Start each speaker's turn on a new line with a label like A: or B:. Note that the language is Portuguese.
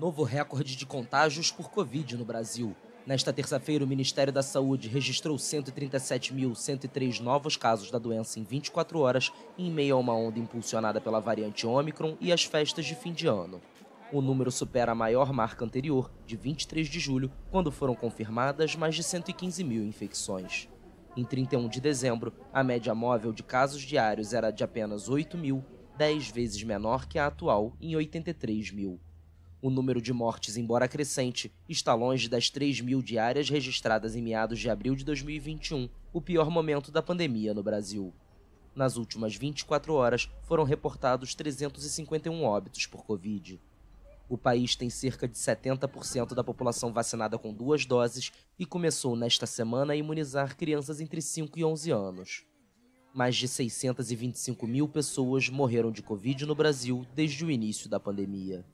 A: Novo recorde de contágios por Covid no Brasil. Nesta terça-feira, o Ministério da Saúde registrou 137.103 novos casos da doença em 24 horas, em meio a uma onda impulsionada pela variante Omicron e as festas de fim de ano. O número supera a maior marca anterior, de 23 de julho, quando foram confirmadas mais de 115 mil infecções. Em 31 de dezembro, a média móvel de casos diários era de apenas 8 mil, 10 vezes menor que a atual, em 83 mil. O número de mortes, embora crescente, está longe das 3 mil diárias registradas em meados de abril de 2021, o pior momento da pandemia no Brasil. Nas últimas 24 horas, foram reportados 351 óbitos por Covid. O país tem cerca de 70% da população vacinada com duas doses e começou nesta semana a imunizar crianças entre 5 e 11 anos. Mais de 625 mil pessoas morreram de Covid no Brasil desde o início da pandemia.